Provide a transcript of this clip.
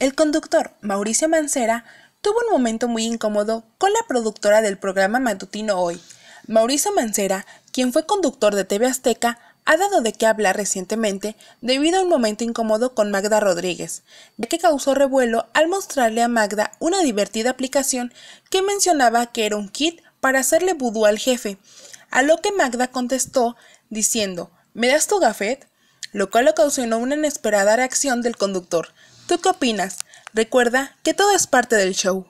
El conductor, Mauricio Mancera, tuvo un momento muy incómodo con la productora del programa matutino Hoy. Mauricio Mancera, quien fue conductor de TV Azteca, ha dado de qué hablar recientemente debido a un momento incómodo con Magda Rodríguez, de que causó revuelo al mostrarle a Magda una divertida aplicación que mencionaba que era un kit para hacerle vudú al jefe, a lo que Magda contestó diciendo, ¿me das tu gafet? lo cual ocasionó una inesperada reacción del conductor. ¿Tú qué opinas? Recuerda que todo es parte del show.